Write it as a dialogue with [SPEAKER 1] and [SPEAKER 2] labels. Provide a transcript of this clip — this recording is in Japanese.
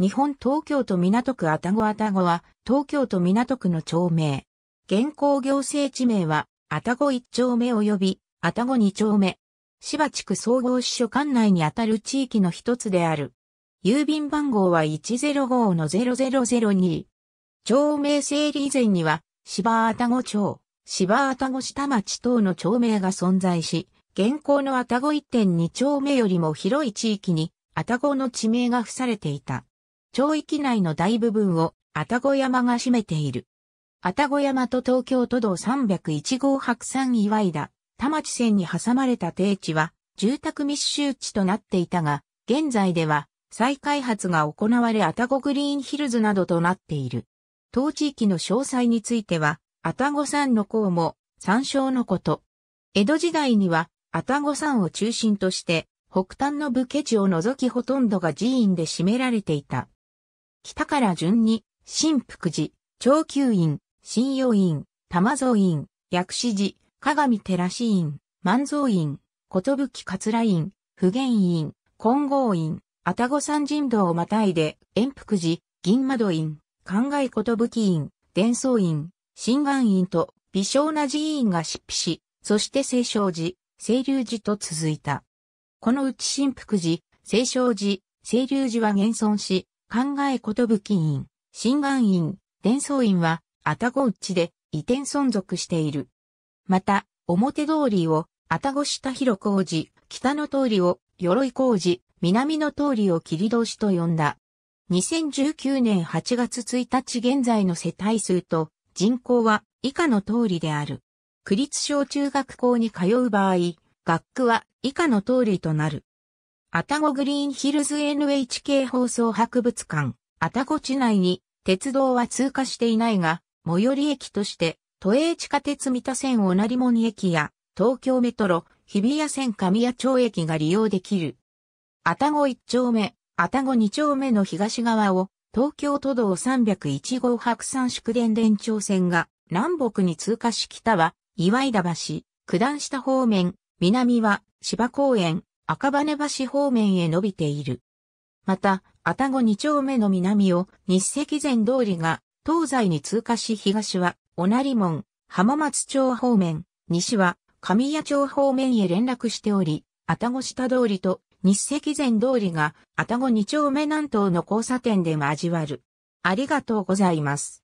[SPEAKER 1] 日本東京都港区愛宕愛宕は、東京都港区の町名。現行行政地名は、愛宕一丁目及び、愛宕二丁目。芝地区総合支所管内にあたる地域の一つである。郵便番号は105の0002。町名整理以前には、芝愛宕町、芝愛宕下町等の町名が存在し、現行の愛宕1.2丁目よりも広い地域に、愛宕の地名が付されていた。町域内の大部分を愛宕山が占めている。愛宕山と東京都道301号白山岩井田、田町線に挟まれた低地は住宅密集地となっていたが、現在では再開発が行われ愛宕グリーンヒルズなどとなっている。当地域の詳細については、愛宕山の項も参照のこと。江戸時代には愛宕山を中心として、北端の武家地を除きほとんどが寺院で占められていた。北から順に、新福寺、長久院、新用院、玉蔵院、薬師寺、鏡寺院、万蔵院、き桂院、普賢院、金剛院、愛宕山神道をまたいで、円福寺、銀窓院、考えき院、伝送院、新願院と微小な寺院が執筆し、そして清少寺、清流寺と続いた。このうち新福寺、清少寺、清流寺は現存し、考えことぶき院、新願院、伝送院は、あたごうちで移転存続している。また、表通りを、あたご下広工事、北の通りを、鎧工事、南の通りを切り通しと呼んだ。2019年8月1日現在の世帯数と人口は以下の通りである。区立小中学校に通う場合、学区は以下の通りとなる。アタゴグリーンヒルズ NHK 放送博物館、アタゴ地内に鉄道は通過していないが、最寄り駅として、都営地下鉄三田線り成門駅や、東京メトロ、日比谷線神谷町駅が利用できる。愛宕1丁目、愛宕2丁目の東側を、東京都道301号白山宿電電町線が、南北に通過し北は、岩井田橋、九段下方面、南は芝公園、赤羽橋方面へ伸びている。また、愛宕二丁目の南を日赤前通りが東西に通過し東は小成門、浜松町方面、西は神谷町方面へ連絡しており、愛宕下通りと日赤前通りが愛宕二丁目南東の交差点で交わる。ありがとうございます。